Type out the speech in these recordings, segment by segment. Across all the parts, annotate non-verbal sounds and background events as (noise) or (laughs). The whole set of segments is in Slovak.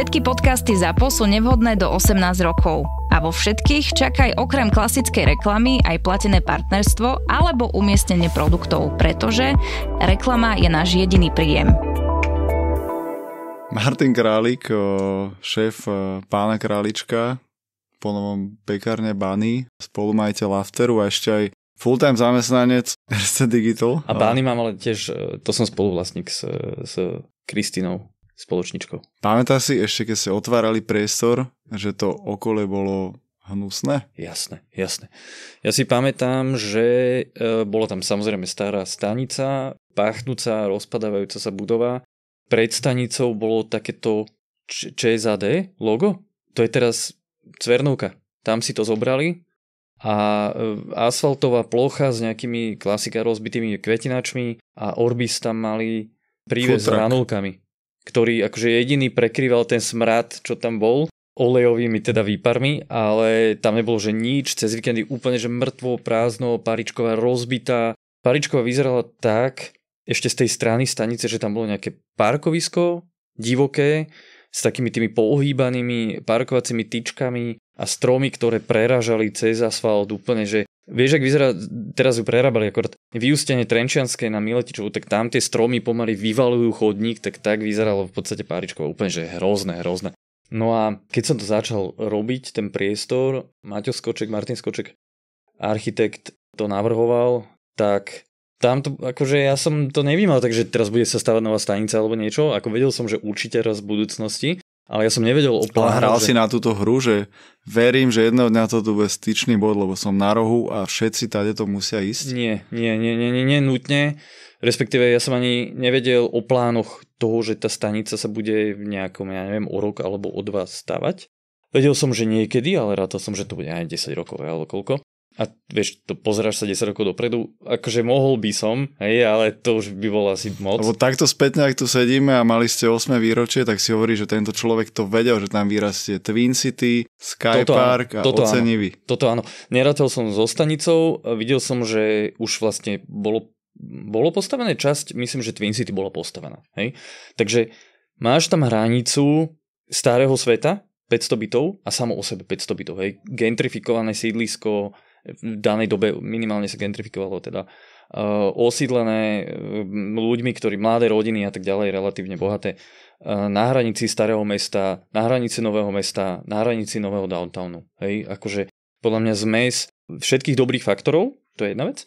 Všetky podcasty ZAPO sú nevhodné do 18 rokov. A vo všetkých čakaj okrem klasickej reklamy aj platené partnerstvo alebo umiestnenie produktov, pretože reklama je náš jediný príjem. Martin Králik, šéf pána Králička, po novom pekárne Bany, spolumajiteľ Afteru a ešte aj full-time zamestnanec RC Digital. A Bány mám ale tiež, e, to som spoluvlastník s, e, s Kristinou spoločničkou. Pamätá si ešte, keď ste otvárali priestor, že to okolie bolo hnusné? Jasné, jasné. Ja si pamätám, že e, bola tam samozrejme stará stanica, pachnúca rozpadávajúca sa budova. Pred stanicou bolo takéto ČSAD logo. To je teraz Cvernovka. Tam si to zobrali a e, asfaltová plocha s nejakými klasika rozbitými kvetinačmi a Orbis tam mali príves s ranulkami ktorý akože jediný prekryval ten smrad, čo tam bol, olejovými teda výparmi, ale tam nebolo že nič, cez víkendy úplne že mŕtvo, prázdno, paričková rozbitá. Paričková vyzerala tak, ešte z tej strany stanice, že tam bolo nejaké parkovisko divoké, s takými tými poohýbanými parkovacími tyčkami a stromy, ktoré preražali cez asfalt úplne, že vieš, ak vyzerá, teraz ju prerábali akorát, vyústenie Trenčianskej na Miletičovu, tak tam tie stromy pomaly vyvalujú chodník, tak tak vyzeralo v podstate Páričkovo úplne, že hrozné, hrozné. No a keď som to začal robiť, ten priestor, Maťo Skoček, Martin Skoček, architekt to navrhoval, tak tam to, akože ja som to nevnímal, takže teraz bude sa stavať nová stanica alebo niečo, ako vedel som, že určite raz v budúcnosti, ale ja som nevedel o pláne. Ale hral že... si na túto hru, že verím, že jedného dňa to tu bude styčný bod, lebo som na rohu a všetci tady to musia ísť? Nie, nie, nie, nie, nie, nie nutne. Respektíve ja som ani nevedel o plánoch toho, že tá stanica sa bude v nejakom, ja neviem, o rok alebo o dva stavať. Vedel som, že niekedy, ale rátal som, že to bude aj 10 rokov alebo koľko a vieš, to pozeráš sa 10 rokov dopredu, akože mohol by som, hej, ale to už by bolo asi moc. Lebo takto spätne, ak tu sedíme a mali ste 8 výročie, tak si hovorí, že tento človek to vedel, že tam vyrastie Twin City, Sky toto Park áno, a toto ocenivý. Áno, toto áno. Neratel som so stanicou, videl som, že už vlastne bolo, bolo postavené časť, myslím, že Twin City bola postavená, hej. Takže máš tam hranicu starého sveta, 500 bytov a samo o sebe 500 bytov, hej. Gentrifikované sídlisko, v danej dobe minimálne sa gentrifikovalo teda eh, osídlené eh, ľuďmi, ktorí mladé rodiny a tak ďalej, relatívne bohaté, eh, na hranici starého mesta, na hranici nového mesta, na hranici nového downtownu. Hej, akože podľa mňa zmes všetkých dobrých faktorov, to je jedna vec.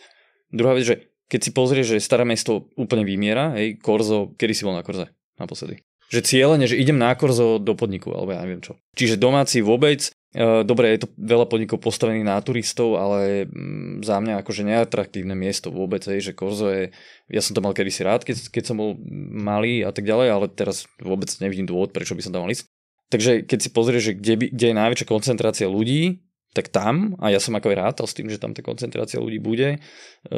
Druhá vec, že keď si pozrieš, že staré mesto úplne vymiera, hej, Korzo, kedy si bol na Korze naposledy? Že cieľene, že idem na Korzo do podniku, alebo ja neviem čo. Čiže domáci vôbec, Eh, dobre, je to veľa podnikov postavených na turistov, ale mm, za mňa akože neatraktívne miesto vôbec, hej, že Korzo je, ja som to mal kedysi rád, keď, keď som bol malý a tak ďalej, ale teraz vôbec nevidím dôvod, prečo by som tam mal ísť. Takže keď si pozrieš, že kde, by, kde je najväčšia koncentrácia ľudí, tak tam, a ja som ako aj rátal s tým, že tam tá koncentrácia ľudí bude, eh,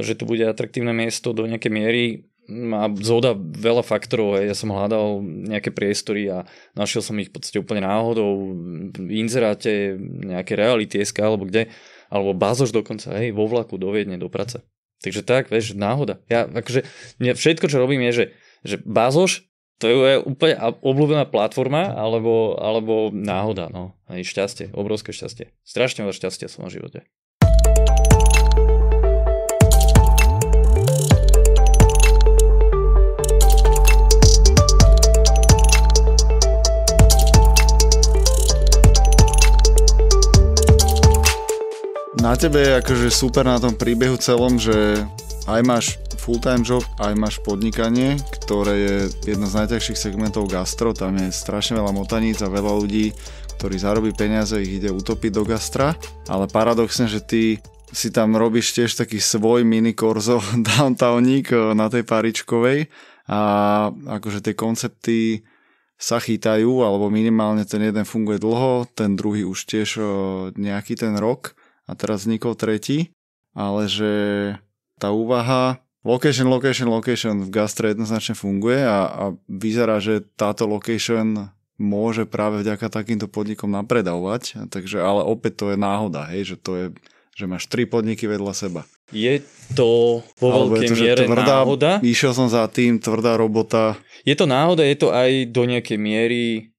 že tu bude atraktívne miesto do nejakej miery, má zhoda veľa faktorov. Ja som hľadal nejaké priestory a našiel som ich v podstate úplne náhodou v inzeráte, nejaké reality SK alebo kde, alebo bázoš dokonca, hej, vo vlaku do Viedne, do práce. Takže tak, vieš, náhoda. Ja, akože, ja všetko, čo robím je, že, že Bazoš, to je úplne obľúbená platforma alebo, alebo náhoda, no. Hej, šťastie, obrovské šťastie. Strašne veľa šťastia som na živote. na tebe je akože super na tom príbehu celom, že aj máš full-time job, aj máš podnikanie, ktoré je jedno z najťažších segmentov gastro, tam je strašne veľa motaníc a veľa ľudí, ktorí zarobí peniaze, ich ide utopiť do gastra, ale paradoxne, že ty si tam robíš tiež taký svoj mini korzo (laughs) downtowník eh, na tej paričkovej a akože tie koncepty sa chytajú, alebo minimálne ten jeden funguje dlho, ten druhý už tiež eh, nejaký ten rok a teraz vznikol tretí, ale že tá úvaha location, location, location v gastre jednoznačne funguje a, a vyzerá, že táto location môže práve vďaka takýmto podnikom napredovať, takže, ale opäť to je náhoda, hej, že to je že máš tri podniky vedľa seba. Je to vo Alebo veľkej to, miere tvrdá, náhoda. Išiel som za tým, tvrdá robota. Je to náhoda, je to aj do nejakej miery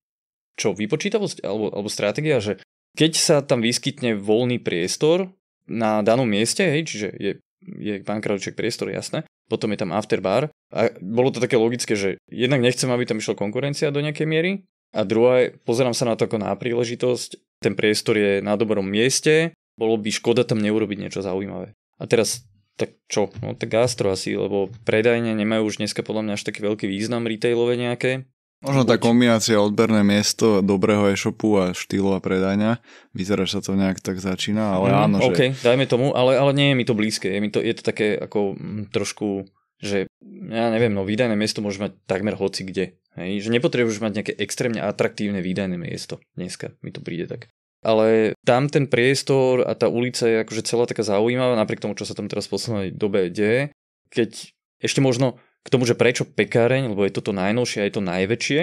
čo, vypočítavosť alebo, alebo stratégia, že keď sa tam vyskytne voľný priestor na danom mieste, hej, čiže je, je pán Kráľovček priestor, jasné, potom je tam afterbar a bolo to také logické, že jednak nechcem, aby tam išla konkurencia do nejakej miery a druhá, pozerám sa na to ako na príležitosť, ten priestor je na dobrom mieste, bolo by škoda tam neurobiť niečo zaujímavé. A teraz tak čo, no tak gastro asi, lebo predajne nemajú už dneska podľa mňa až taký veľký význam retailové nejaké, Možno tá kombinácia odberné miesto dobrého e-shopu a štýlu a predania, vyzerá, že sa to nejak tak začína, ale mm, áno. Že... dajme tomu, ale, ale nie je mi to blízke, je, mi to, je to také ako m, mm, trošku, že ja neviem, no výdajné miesto môže mať takmer hoci kde. Hej? Že nepotrebuješ mať nejaké extrémne atraktívne výdajné miesto. Dneska mi to príde tak ale tam ten priestor a tá ulica je akože celá taká zaujímavá, napriek tomu, čo sa tam teraz v poslednej dobe deje. Keď ešte možno k tomu, že prečo pekáreň, lebo je toto najnovšie a je to najväčšie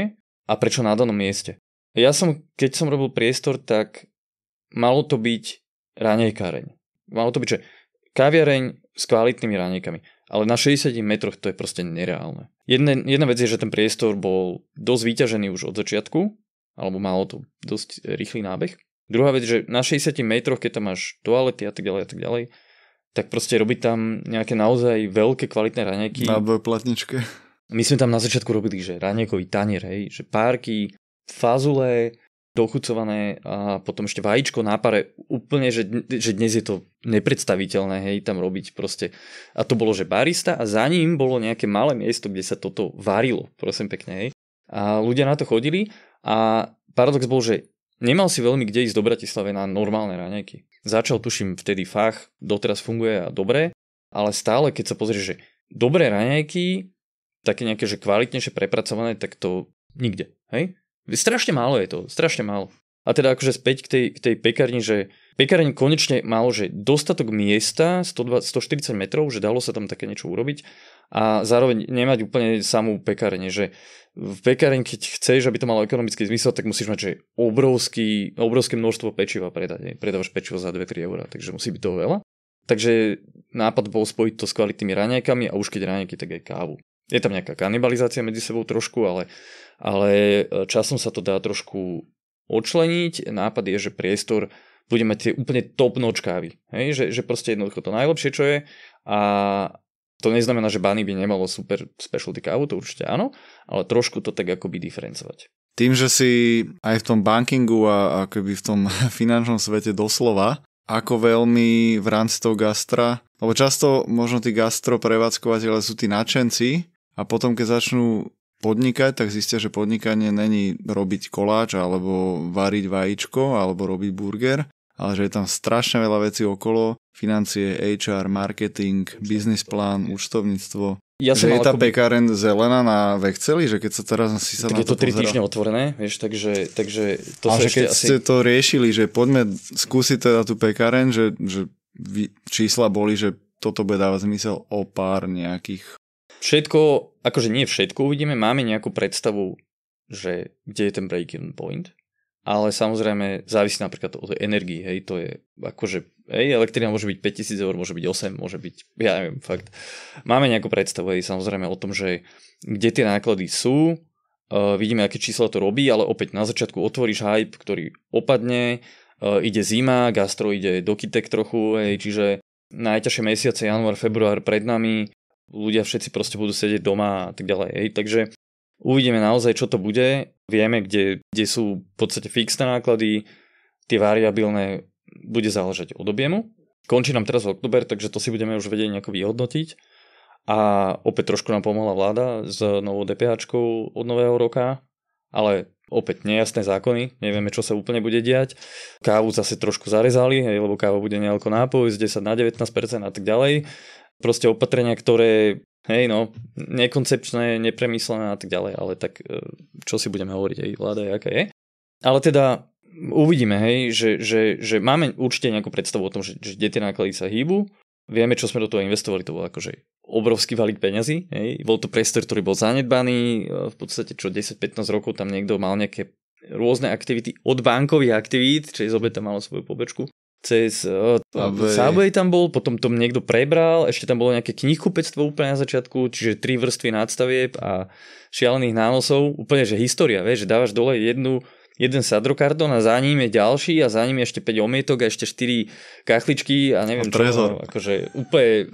a prečo na danom mieste. Ja som, keď som robil priestor, tak malo to byť ranejkáreň. Malo to byť, že kaviareň s kvalitnými ranejkami. Ale na 60 metroch to je proste nereálne. Jedna, jedna vec je, že ten priestor bol dosť vyťažený už od začiatku, alebo malo to dosť rýchly nábeh. Druhá vec, že na 60 metroch, keď tam máš toalety a tak ďalej a tak ďalej, tak proste robiť tam nejaké naozaj veľké kvalitné raňajky. Na platničke. My sme tam na začiatku robili, že raňajkový tanier, hej, že párky, fazule, dochucované a potom ešte vajíčko na pare. Úplne, že, že dnes je to nepredstaviteľné, hej, tam robiť proste. A to bolo, že barista a za ním bolo nejaké malé miesto, kde sa toto varilo, prosím pekne, hej. A ľudia na to chodili a paradox bol, že Nemal si veľmi kde ísť do Bratislave na normálne raňajky. Začal tuším vtedy fach, doteraz funguje a dobre, ale stále keď sa pozrieš, že dobré raňajky, také nejaké, že kvalitnejšie prepracované, tak to nikde. Hej? Strašne málo je to, strašne málo. A teda akože späť k tej, k tej pekarni, že pekarni konečne malo, že dostatok miesta, 120, 140 metrov, že dalo sa tam také niečo urobiť a zároveň nemať úplne samú pekárne. že v pekareň, keď chceš, aby to malo ekonomický zmysel, tak musíš mať, že obrovský, obrovské množstvo pečiva predať. Predávaš pečivo za 2-3 eurá, takže musí byť toho veľa. Takže nápad bol spojiť to s kvalitnými raňajkami a už keď raňajky, tak aj kávu. Je tam nejaká kanibalizácia medzi sebou trošku, ale, ale e, časom sa to dá trošku odčleniť. Nápad je, že priestor bude mať tie úplne top noč kávy. Hej? Že, že proste jednoducho to najlepšie, čo je a, to neznamená, že Bunny by nemalo super specialty kávu, to určite áno, ale trošku to tak akoby diferencovať. Tým, že si aj v tom bankingu a akoby v tom (laughs) finančnom svete doslova, ako veľmi v rámci toho gastra, lebo často možno tí gastro prevádzkovateľe sú tí nadšenci a potom keď začnú podnikať, tak zistia, že podnikanie není robiť koláč alebo variť vajíčko alebo robiť burger, ale že je tam strašne veľa vecí okolo, financie, HR, marketing, biznis plán, účtovníctvo. Ja že je tá pekáren by... zelená na vechceli, že keď sa teraz si sa tak na je to 3 týždne otvorené, vieš, takže, takže to Ale sa keď asi... ste to riešili, že poďme skúsiť teda tú pekáren, že, že čísla boli, že toto bude dávať zmysel o pár nejakých... Všetko, akože nie všetko uvidíme, máme nejakú predstavu, že kde je ten break in point, ale samozrejme závisí napríklad od energii, hej, to je akože Ej, elektrina môže byť 5000 eur, môže byť 8, môže byť, ja neviem, fakt. Máme nejakú predstavu aj samozrejme o tom, že kde tie náklady sú, uh, vidíme, aké čísla to robí, ale opäť na začiatku otvoríš hype, ktorý opadne, uh, ide zima, gastro ide do kitek trochu, ej, čiže najťažšie mesiace, január, február pred nami, ľudia všetci proste budú sedieť doma a tak ďalej, Ej, takže uvidíme naozaj, čo to bude, vieme, kde, kde sú v podstate fixné náklady, tie variabilné bude záležať od objemu. Končí nám teraz október, takže to si budeme už vedieť nejako vyhodnotiť. A opäť trošku nám pomohla vláda s novou DPH od nového roka, ale opäť nejasné zákony, nevieme, čo sa úplne bude diať. Kávu zase trošku zarezali, hej, lebo káva bude nejako nápoj z 10 na 19% a tak ďalej. Proste opatrenia, ktoré, hej no, nekoncepčné, nepremyslené a tak ďalej, ale tak e, čo si budeme hovoriť, aj vláda je, aká je. Ale teda uvidíme, hej, že, že, že máme určite nejakú predstavu o tom, že, že kde tie náklady sa hýbu, vieme, čo sme do toho investovali, to bol akože obrovský valík peňazí, hej, bol to priestor, ktorý bol zanedbaný, e, v podstate čo 10-15 rokov tam niekto mal nejaké rôzne aktivity od bankových aktivít, čiže zobe tam malo svoju pobečku, cez e, Subway tam bol, potom to niekto prebral, ešte tam bolo nejaké knihkupectvo úplne na začiatku, čiže tri vrstvy nadstavieb a šialených nánosov, úplne že história, vieš, že dávaš dole jednu jeden sadrokardon a za ním je ďalší a za ním je ešte 5 omietok a ešte 4 kachličky a neviem a čo. Akože úplne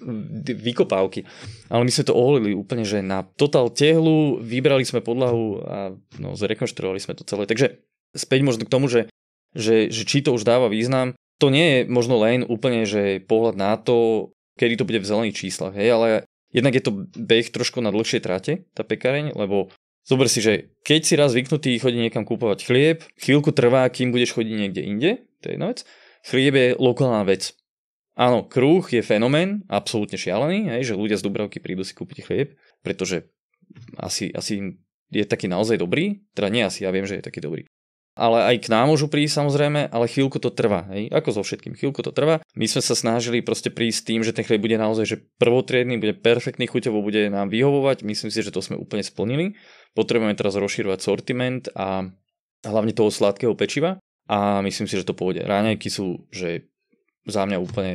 vykopávky. Ale my sme to oholili úplne, že na total tehlu vybrali sme podlahu a no, zrekonštruovali sme to celé. Takže späť možno k tomu, že, že, že či to už dáva význam, to nie je možno len úplne, že pohľad na to, kedy to bude v zelených číslach, hej, ale jednak je to beh trošku na dlhšie trate, tá pekareň, lebo Zober si, že keď si raz zvyknutý chodí niekam kúpovať chlieb, chvíľku trvá, kým budeš chodiť niekde inde, to je jedna vec. Chlieb je lokálna vec. Áno, kruh je fenomén, absolútne šialený, hej, že ľudia z Dubravky prídu si kúpiť chlieb, pretože asi, asi je taký naozaj dobrý, teda nie asi, ja viem, že je taký dobrý. Ale aj k nám môžu prísť samozrejme, ale chvíľku to trvá, hej, ako so všetkým, chvíľku to trvá. My sme sa snažili proste prísť tým, že ten chlieb bude naozaj že prvotriedný, bude perfektný, chuťovo bude nám vyhovovať, myslím si, že to sme úplne splnili potrebujeme teraz rozširovať sortiment a hlavne toho sladkého pečiva a myslím si, že to pôjde. Ráňajky sú, že za mňa úplne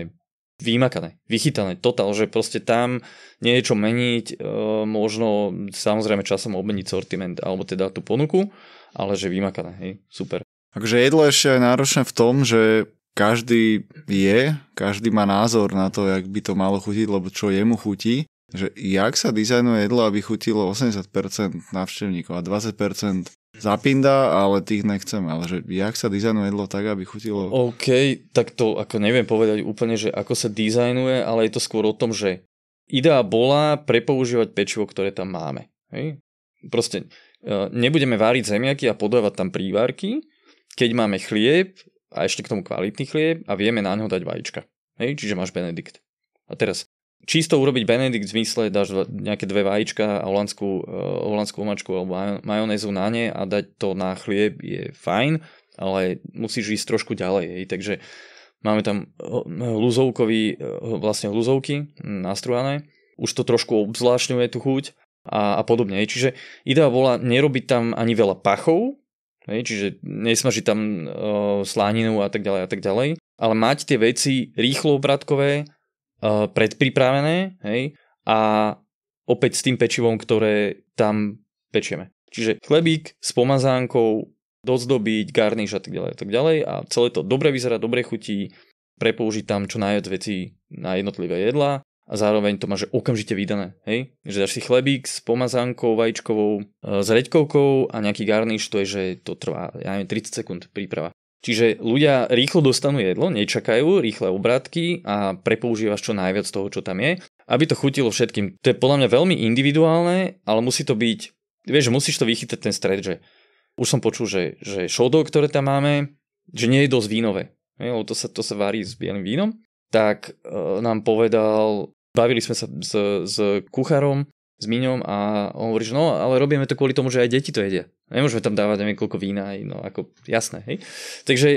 vymakané, vychytané, totál, že proste tam niečo meniť, e, možno samozrejme časom obmeniť sortiment alebo teda tú ponuku, ale že vymakané, hej, super. Takže jedlo ešte aj náročné v tom, že každý je, každý má názor na to, jak by to malo chutiť, lebo čo jemu chutí že jak sa dizajnuje jedlo, aby chutilo 80% návštevníkov a 20% zapinda, ale tých nechcem, ale že jak sa dizajnuje jedlo tak, aby chutilo... OK, tak to ako neviem povedať úplne, že ako sa dizajnuje, ale je to skôr o tom, že idea bola prepoužívať pečivo, ktoré tam máme. Hej? Proste e, nebudeme váriť zemiaky a podávať tam prívarky, keď máme chlieb a ešte k tomu kvalitný chlieb a vieme na ňo dať vajíčka. Hej? Čiže máš Benedikt. A teraz čisto urobiť Benedikt v zmysle, dáš nejaké dve vajíčka a holandskú, eh, holandskú mačku alebo majonézu na ne a dať to na chlieb je fajn, ale musíš ísť trošku ďalej. Takže máme tam eh, luzovkový, eh, vlastne luzovky hm, nastruhané, už to trošku obzvlášňuje tú chuť a, a podobne. Čiže idea bola nerobiť tam ani veľa pachov, Hej, čiže nesmažiť tam e, slaninu a tak ďalej a tak ďalej, ale mať tie veci rýchlo obratkové, Eh, predpripravené hej, a opäť s tým pečivom, ktoré tam pečieme. Čiže chlebík s pomazánkou, dozdobiť, garniš a tak ďalej a tak ďalej a celé to dobre vyzerá, dobre chutí, prepoužiť tam čo najviac veci na jednotlivé jedla. a zároveň to máš okamžite vydané, hej? Že dáš si chlebík s pomazánkou, vajíčkovou, eh, s reďkovkou a nejaký garniš, to je, že to trvá, ja neviem, 30 sekúnd príprava. Čiže ľudia rýchlo dostanú jedlo, nečakajú, rýchle obrátky a prepoužívaš čo najviac toho, čo tam je, aby to chutilo všetkým. To je podľa mňa veľmi individuálne, ale musí to byť, vieš, musíš to vychytať ten stred, že už som počul, že, že šodo, ktoré tam máme, že nie je dosť vínové, je, lebo to sa, to sa varí s bielým vínom, tak e, nám povedal, bavili sme sa s, s kuchárom s Miňom a on hovorí, že no, ale robíme to kvôli tomu, že aj deti to jedia. Nemôžeme tam dávať neviem koľko vína, aj, no ako jasné. Hej? Takže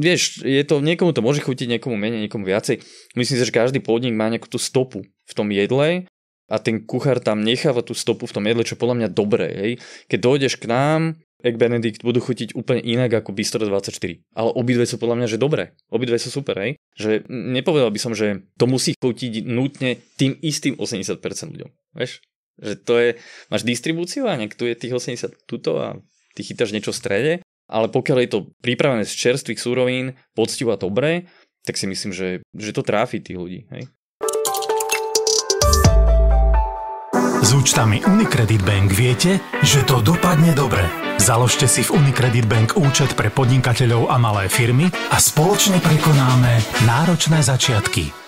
vieš, je to, niekomu to môže chutiť, niekomu menej, niekomu viacej. Myslím si, že každý podnik má nejakú tú stopu v tom jedle a ten kuchár tam necháva tú stopu v tom jedle, čo podľa mňa dobré. Hej? Keď dojdeš k nám, Egg Benedict budú chutiť úplne inak ako Bistro 24. Ale obidve sú podľa mňa, že dobré. Obidve sú super, hej? Že nepovedal by som, že to musí chutiť nutne tým istým 80% ľuďom. Vieš? Že to je, máš distribúciu a niekto je tých 80 tuto a ty chytáš niečo v strede, ale pokiaľ je to pripravené z čerstvých súrovín, poctivo a dobré, tak si myslím, že, že to tráfi tých ľudí. Hej? S účtami Unicredit Bank viete, že to dopadne dobre. Založte si v Unicredit Bank účet pre podnikateľov a malé firmy a spoločne prekonáme náročné začiatky.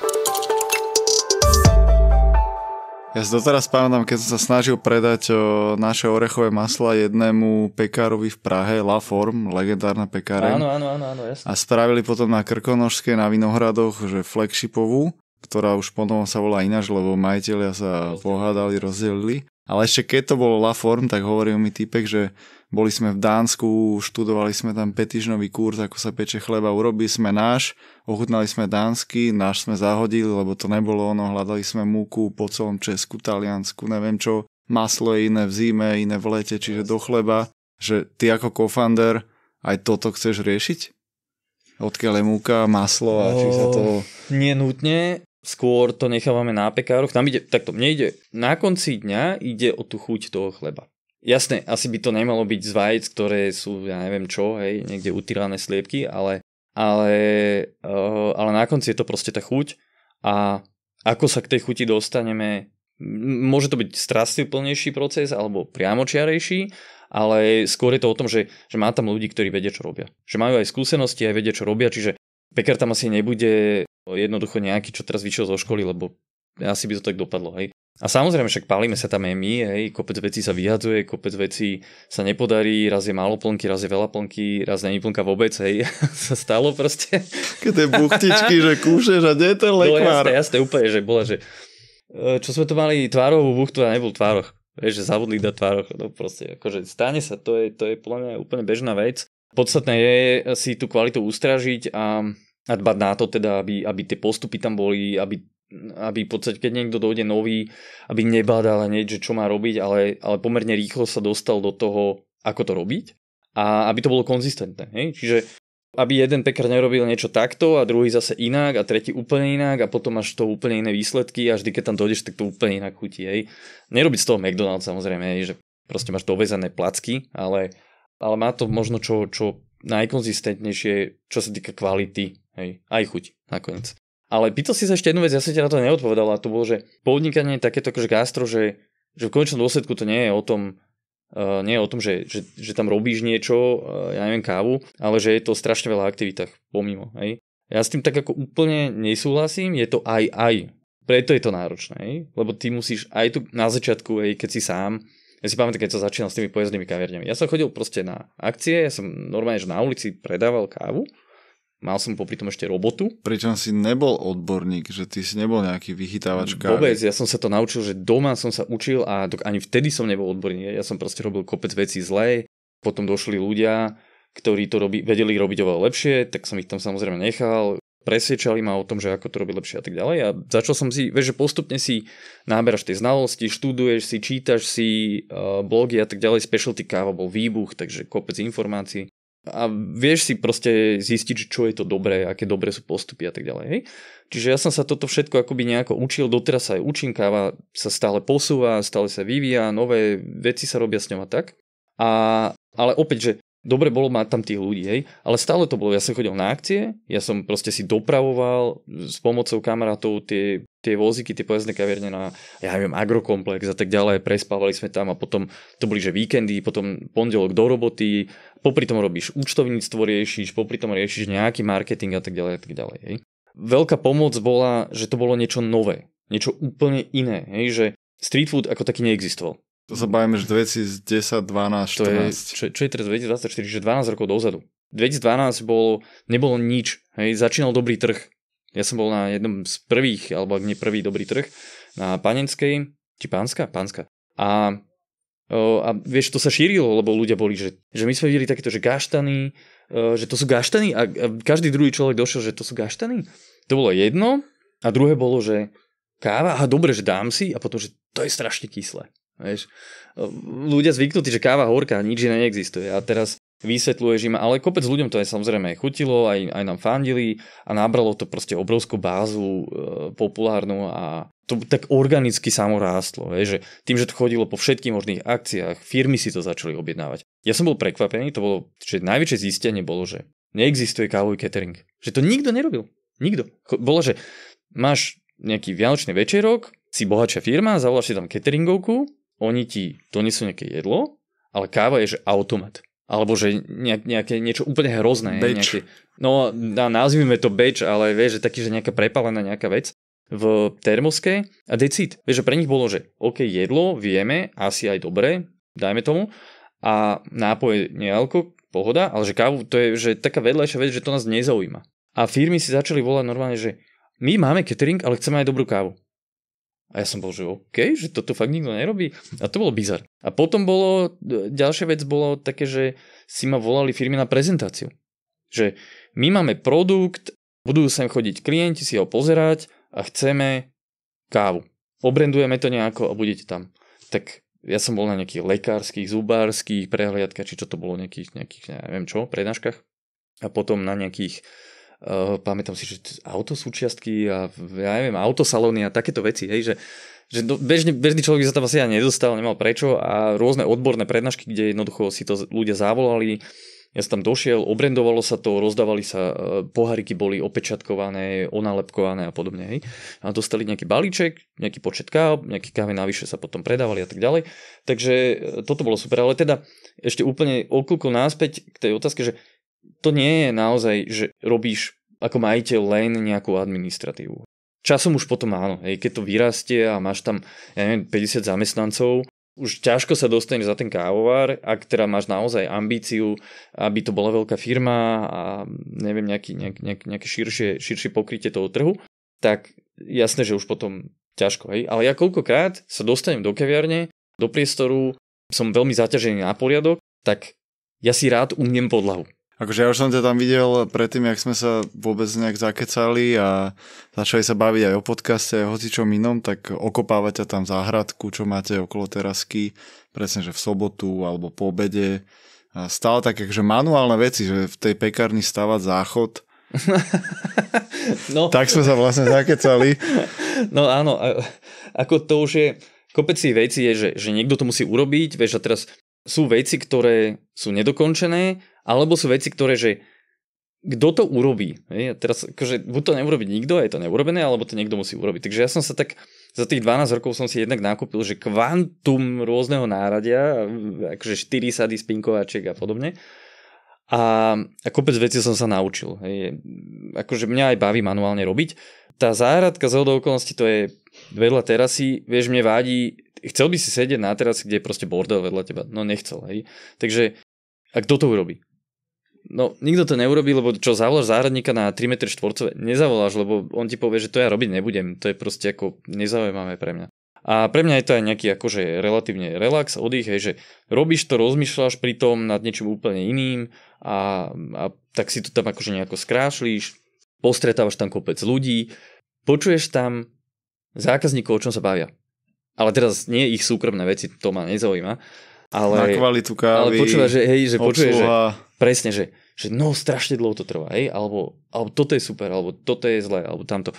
Ja si doteraz pamätám, keď som sa snažil predať o, naše orechové masla jednému pekárovi v Prahe, La Form, legendárna pekáreň. Áno, áno, áno, áno jasne. A spravili potom na Krkonožskej, na Vinohradoch, že flagshipovú, ktorá už potom sa volá ináč, lebo majiteľia sa pohádali, rozdelili. Ale ešte keď to bolo La Form, tak hovoril mi typek, že boli sme v Dánsku, študovali sme tam 5 kurz, ako sa peče chleba, urobili sme náš, ochutnali sme dánsky, náš sme zahodili, lebo to nebolo ono, hľadali sme múku po celom Česku, Taliansku, neviem čo, maslo je iné v zime, iné v lete, čiže do chleba, že ty ako kofander aj toto chceš riešiť? Odkiaľ je múka, maslo a či sa to... Oh, Nenútne, skôr to nechávame na pekároch. Tam ide, takto, mne ide, na konci dňa ide o tú chuť toho chleba. Jasné, asi by to nemalo byť z vajec, ktoré sú, ja neviem čo, hej, niekde utírané sliepky, ale, ale, uh, ale na konci je to proste tá chuť a ako sa k tej chuti dostaneme, môže to byť plnejší proces alebo priamočiarejší, ale skôr je to o tom, že, že má tam ľudí, ktorí vedia, čo robia. Že majú aj skúsenosti, aj vedia, čo robia, čiže Pekar tam asi nebude jednoducho nejaký, čo teraz vyšiel zo školy, lebo asi by to tak dopadlo, hej. A samozrejme, však palíme sa tam aj my, hej, kopec vecí sa vyhadzuje, kopec vecí sa nepodarí, raz je málo plnky, raz je veľa plnky, raz není plnka vôbec, hej, (laughs) sa stalo proste. Keď tie buchtičky, že kúšeš a nie je ten no, lekvár. Bolo jasné, jasné, úplne, že bola, že e, čo sme tu mali tvárovú buchtu a nebol tvároch. Vieš, že zavodli dať tvároch, no proste, akože stane sa, to je, to je podľa mňa úplne bežná vec. Podstatné je si tú kvalitu ustražiť a, a dbať na to teda, aby, aby tie postupy tam boli, aby aby v podstate, keď niekto dojde nový, aby nebádal hneď, že čo má robiť, ale, ale pomerne rýchlo sa dostal do toho, ako to robiť a aby to bolo konzistentné. Hej? Čiže aby jeden pekár nerobil niečo takto a druhý zase inak a tretí úplne inak a potom máš to úplne iné výsledky a vždy, keď tam dojdeš, tak to úplne inak chutí. Hej. Nerobiť z toho McDonald's samozrejme, hej, že proste máš dovezané placky, ale ale má to možno čo, čo najkonzistentnejšie, čo sa týka kvality, hej, aj chuť nakoniec. Ale pýtal si sa ešte jednu vec, ja som ti na to neodpovedal, a to bolo, že podnikanie je takéto akože gastro, že, že v konečnom dôsledku to nie je o tom, uh, nie je o tom, že, že, že tam robíš niečo, uh, ja neviem, kávu, ale že je to strašne veľa aktivitách pomimo, hej. Ja s tým tak ako úplne nesúhlasím, je to aj aj. Preto je to náročné, hej? lebo ty musíš aj tu na začiatku, hej, keď si sám, ja si pamätám, keď som začínal s tými pojezdnými kaviarniami. Ja som chodil proste na akcie, ja som normálne, že na ulici predával kávu, mal som popri tom ešte robotu. Pričom si nebol odborník, že ty si nebol nejaký vychytávač kávy. Vôbec, ja som sa to naučil, že doma som sa učil a ani vtedy som nebol odborník. Ja som proste robil kopec vecí zle, potom došli ľudia, ktorí to robi, vedeli robiť oveľa lepšie, tak som ich tam samozrejme nechal presvedčali ma o tom, že ako to robiť lepšie a tak ďalej. A začal som si, vieš, že postupne si náberaš tie znalosti, študuješ si, čítaš si uh, blogy a tak ďalej. Specialty káva bol výbuch, takže kopec informácií. A vieš si proste zistiť, čo je to dobré, aké dobré sú postupy a tak ďalej. Hej? Čiže ja som sa toto všetko akoby nejako učil, doteraz sa aj učím, káva sa stále posúva, stále sa vyvíja, nové veci sa robia s ňou a tak. A, ale opäť, že dobre bolo mať tam tých ľudí, hej, ale stále to bolo, ja som chodil na akcie, ja som proste si dopravoval s pomocou kamarátov tie, tie vozíky, tie pojazdné kaverne na, ja neviem, agrokomplex a tak ďalej, prespávali sme tam a potom to boli, že víkendy, potom pondelok do roboty, popri tom robíš účtovníctvo, riešiš, popri tom riešiš nejaký marketing a tak ďalej a tak ďalej, hej. Veľká pomoc bola, že to bolo niečo nové, niečo úplne iné, hej, že street food ako taký neexistoval. To sa bavíme, že 2010, 12, 14. To je, čo, čo je teraz 2024, že 12 rokov dozadu. 2012 bolo, nebolo nič, hej, začínal dobrý trh. Ja som bol na jednom z prvých, alebo ak nie prvý dobrý trh, na Panenskej, či Pánska? Pánska. A, a vieš, to sa šírilo, lebo ľudia boli, že, že my sme videli takéto, že gaštany, že to sú gaštany a, a každý druhý človek došiel, že to sú gaštany. To bolo jedno a druhé bolo, že káva, a dobre, že dám si a potom, že to je strašne kyslé. Vieš, ľudia zvyknutí, že káva horká, nič iné neexistuje. A teraz vysvetľuješ im, ale kopec ľuďom to aj samozrejme aj chutilo, aj, aj nám fandili a nabralo to proste obrovskú bázu e, populárnu a to tak organicky samo rástlo. Vieš, že tým, že to chodilo po všetkých možných akciách, firmy si to začali objednávať. Ja som bol prekvapený, to bolo, že najväčšie zistenie bolo, že neexistuje kávový catering. Že to nikto nerobil. Nikto. Bolo, že máš nejaký vianočný večerok, si bohatšia firma, zavoláš si tam cateringovku, oni ti donesú nejaké jedlo, ale káva je, že automat. Alebo že nejak, nejaké niečo úplne hrozné. Beč. Nejaké, no nazvime to beč, ale vieš, že taký, že nejaká prepálená nejaká vec v termoske a decid. Vieš, že pre nich bolo, že OK, jedlo, vieme, asi aj dobre, dajme tomu, a nápoje nealko, pohoda, ale že kávu, to je že taká vedľajšia vec, že to nás nezaujíma. A firmy si začali volať normálne, že my máme catering, ale chceme aj dobrú kávu. A ja som bol, že OK, že toto fakt nikto nerobí. A to bolo bizar. A potom bolo, e, ďalšia vec bolo také, že si ma volali firmy na prezentáciu. Že my máme produkt, budú sem chodiť klienti si ho pozerať a chceme kávu. Obrendujeme to nejako a budete tam. Tak ja som bol na nejakých lekárskych, zubárskych prehliadkach, či čo to bolo, nejakých, nejakých neviem čo, prednáškach. A potom na nejakých Uh, pamätám si, že autosúčiastky a ja neviem, autosalóny a takéto veci, hej, že, že do, bežný, bežný človek by sa tam asi ani nedostal, nemal prečo a rôzne odborné prednášky, kde jednoducho si to ľudia zavolali, ja som tam došiel, obrendovalo sa to, rozdávali sa, eh, poháriky boli opečatkované, onalepkované a podobne. Hej. A dostali nejaký balíček, nejaký počet káv, nejaké kávy navyše sa potom predávali a tak ďalej. Takže eh, toto bolo super, ale teda ešte úplne okľúko náspäť k tej otázke, že to nie je naozaj, že robíš ako majiteľ len nejakú administratívu. Časom už potom áno, hej, keď to vyrastie a máš tam, ja neviem, 50 zamestnancov, už ťažko sa dostaneš za ten kávovár, ak teda máš naozaj ambíciu, aby to bola veľká firma a neviem, nejaké nejak, nejak, nejaké širšie, širšie pokrytie toho trhu, tak jasné, že už potom ťažko. Hej. Ale ja koľkokrát sa dostanem do kaviarne, do priestoru, som veľmi zaťažený na poriadok, tak ja si rád umiem podlahu. Akože ja už som ťa tam videl predtým, jak sme sa vôbec nejak zakecali a začali sa baviť aj o podcaste, aj hoci hocičom inom, tak okopávať ťa tam záhradku, čo máte okolo terasky, presne, že v sobotu alebo po obede. A stále také, že akože manuálne veci, že v tej pekárni stavať záchod, (laughs) no. Tak sme sa vlastne zakecali. (laughs) No áno, ako to už je, kopec si veci je, že, že niekto to musí urobiť, vieš, a teraz sú veci, ktoré sú nedokončené alebo sú veci, ktoré, že kto to urobí. Hej? Teraz, akože, buď to neurobi nikto, je to neurobené, alebo to niekto musí urobiť. Takže ja som sa tak, za tých 12 rokov som si jednak nakúpil, že kvantum rôzneho náradia, akože 4 sady spinkovačiek a podobne. A, a kopec veci som sa naučil. Hej? Akože mňa aj baví manuálne robiť. Tá záhradka z okolností, to je vedľa terasy, vieš, mne vádi, chcel by si sedieť na terasy, kde je proste bordel vedľa teba. No nechcel, hej. Takže, a kto to urobí? No, nikto to neurobí, lebo čo, zavoláš záhradníka na 3 m štvorcové? Nezavoláš, lebo on ti povie, že to ja robiť nebudem. To je proste ako nezaujímavé pre mňa. A pre mňa je to aj nejaký akože relatívne relax, oddych, hej, že robíš to, rozmýšľaš pri tom nad niečím úplne iným a, a tak si to tam akože nejako skrášliš, postretávaš tam kopec ľudí, počuješ tam zákazníkov, o čom sa bavia. Ale teraz nie ich súkromné veci, to ma nezaujíma, ale, na kvalitu kávy, ale počúva, že, hej, že počuje, že, presne, že, že no strašne dlho to trvá, hej, alebo, alebo toto je super, alebo toto je zlé, alebo tamto.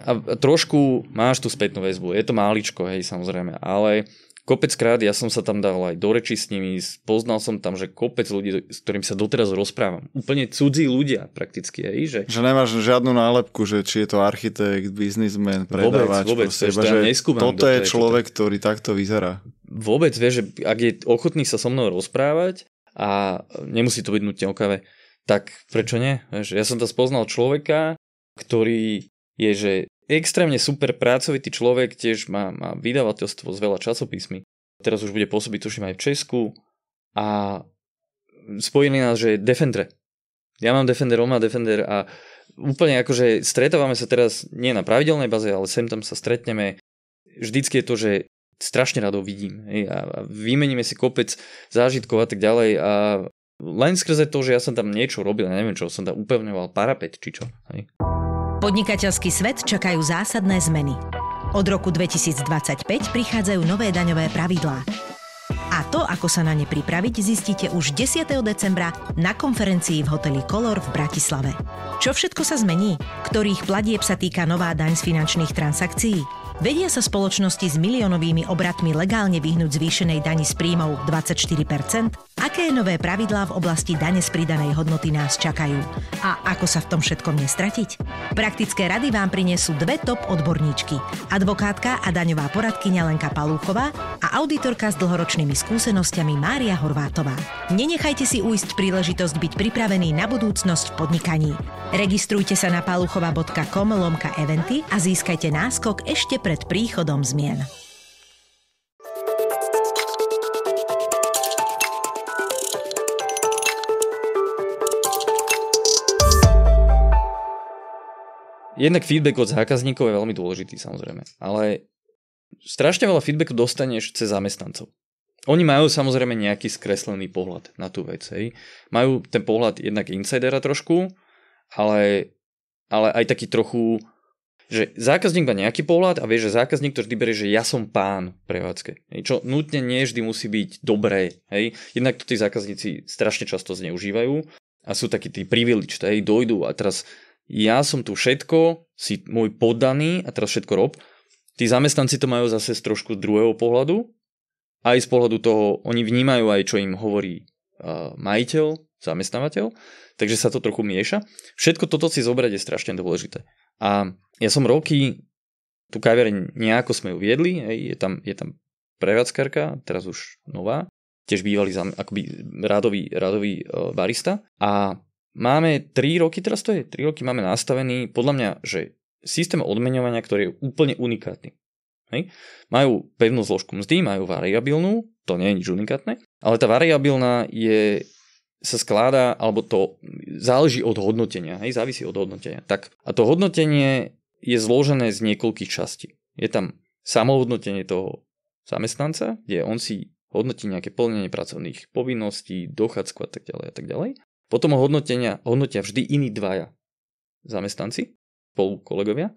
A trošku máš tú spätnú väzbu, je to máličko, hej, samozrejme, ale Kopeckrát ja som sa tam dával aj do reči s nimi, poznal som tam, že kopec ľudí, s ktorým sa doteraz rozprávam. Úplne cudzí ľudia prakticky. Hej, že... že nemáš žiadnu nálepku, že či je to architekt, biznismen, predávač. Vôbec, vôbec, proste, iba, toto je človek, to... ktorý takto vyzerá. Vôbec, vieš, že ak je ochotný sa so mnou rozprávať a nemusí to byť nutne o kave, tak prečo nie? Vieš, ja som tam spoznal človeka, ktorý je, že extrémne super pracovitý človek, tiež má, má vydavateľstvo s veľa časopismi. Teraz už bude pôsobiť, tuším, aj v Česku. A spojili nás, že Defender. Ja mám Defender, on má Defender a úplne akože stretávame sa teraz nie na pravidelnej baze, ale sem tam sa stretneme. Vždycky je to, že strašne rado vidím hej, a vymeníme si kopec zážitkov a tak ďalej a len skrze to, že ja som tam niečo robil, neviem čo, som tam upevňoval parapet či čo. Hej. Podnikateľský svet čakajú zásadné zmeny. Od roku 2025 prichádzajú nové daňové pravidlá. A to, ako sa na ne pripraviť, zistíte už 10. decembra na konferencii v hoteli Color v Bratislave. Čo všetko sa zmení? Ktorých platieb sa týka nová daň z finančných transakcií? Vedia sa spoločnosti s miliónovými obratmi legálne vyhnúť zvýšenej dani z príjmov 24%? Aké nové pravidlá v oblasti dane z pridanej hodnoty nás čakajú? A ako sa v tom všetkom nestratiť? Praktické rady vám prinesú dve top odborníčky. Advokátka a daňová poradkyňa Lenka Palúchová a auditorka s dlhoročnými skúsenostiami Mária Horvátová. Nenechajte si uísť príležitosť byť pripravený na budúcnosť v podnikaní. Registrujte sa na paluchova.com lomka eventy a získajte náskok ešte pred príchodom zmien. jednak feedback od zákazníkov je veľmi dôležitý samozrejme, ale strašne veľa feedbacku dostaneš cez zamestnancov. Oni majú samozrejme nejaký skreslený pohľad na tú vec. Hej. Majú ten pohľad jednak insidera trošku, ale, ale aj taký trochu, že zákazník má nejaký pohľad a vie, že zákazník to vždy berie, že ja som pán prevádzke. Hej. Čo nutne nie vždy musí byť dobré. Hej. Jednak to tí zákazníci strašne často zneužívajú a sú takí tí privilič, hej, dojdú a teraz ja som tu všetko, si môj poddaný a teraz všetko rob. Tí zamestnanci to majú zase z trošku druhého pohľadu, aj z pohľadu toho, oni vnímajú aj, čo im hovorí uh, majiteľ, zamestnávateľ, takže sa to trochu mieša. Všetko toto si zobrať je strašne dôležité. A ja som roky, tú kaviareň nejako sme ju viedli, hej, je, tam, je tam prevádzkarka, teraz už nová, tiež bývalý radový, uh, barista a máme 3 roky, teraz to je, 3 roky máme nastavený, podľa mňa, že systém odmeňovania, ktorý je úplne unikátny. Hej. Majú pevnú zložku mzdy, majú variabilnú, to nie je nič unikátne, ale tá variabilná je, sa skláda, alebo to záleží od hodnotenia, hej, závisí od hodnotenia. Tak, a to hodnotenie je zložené z niekoľkých častí. Je tam samohodnotenie toho zamestnanca, kde on si hodnotí nejaké plnenie pracovných povinností, dochádzku a tak ďalej a tak ďalej. Potom ho hodnotenia, hodnotia vždy iní dvaja zamestnanci, spolu kolegovia.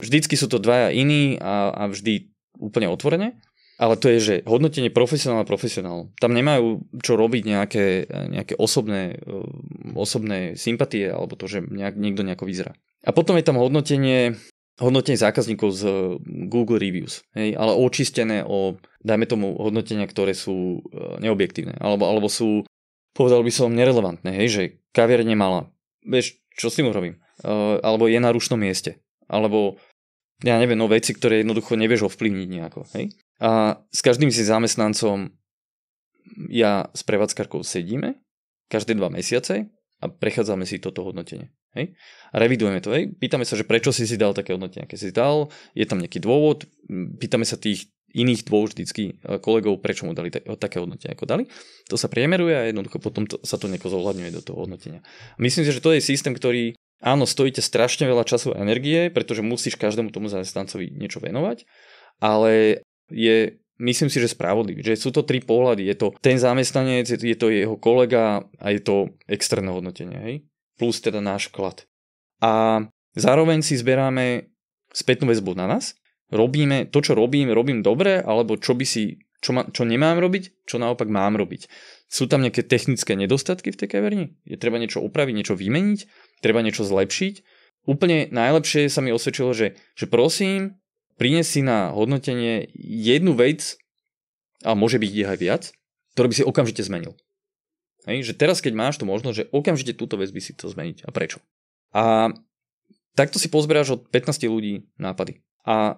Vždycky sú to dvaja iní a, a vždy úplne otvorene. Ale to je, že hodnotenie profesionál a profesionál. Tam nemajú čo robiť nejaké, nejaké osobné, um, osobné sympatie alebo to, že nejak, niekto nejako vyzerá. A potom je tam hodnotenie, hodnotenie zákazníkov z um, Google Reviews, hej, ale očistené o, dajme tomu, hodnotenia, ktoré sú uh, neobjektívne alebo, alebo sú povedal by som, nerelevantné, hej, že kaviareň mala, vieš, čo s tým urobím? Uh, alebo je na rušnom mieste. Alebo, ja neviem, no veci, ktoré jednoducho nevieš ovplyvniť nejako, hej. A s každým si zamestnancom ja s prevádzkarkou sedíme, každé dva mesiace a prechádzame si toto hodnotenie. Hej? A revidujeme to. Hej? Pýtame sa, že prečo si si dal také hodnotenie, aké si dal, je tam nejaký dôvod, pýtame sa tých iných dvoch vždycky e, kolegov, prečo mu dali také hodnotenie, ako dali. To sa priemeruje a jednoducho potom to, sa to nejako zohľadňuje do toho hodnotenia. Myslím si, že to je systém, ktorý áno, stojíte strašne veľa času a energie, pretože musíš každému tomu zamestnancovi niečo venovať, ale je myslím si, že spravodlivý. Že sú to tri pohľady. Je to ten zamestnanec, je to jeho kolega a je to externé hodnotenie. Hej? Plus teda náš klad. A zároveň si zberáme spätnú väzbu na nás, robíme, to čo robím, robím dobre, alebo čo by si, čo, ma, čo nemám robiť, čo naopak mám robiť. Sú tam nejaké technické nedostatky v tej kaverni? Je treba niečo upraviť, niečo vymeniť? Treba niečo zlepšiť? Úplne najlepšie sa mi osvedčilo, že, že prosím, prines si na hodnotenie jednu vec, a môže byť ich aj viac, ktorú by si okamžite zmenil. Hej, že teraz, keď máš tu možnosť, že okamžite túto vec by si chcel zmeniť. A prečo? A takto si pozberáš od 15 ľudí nápady. A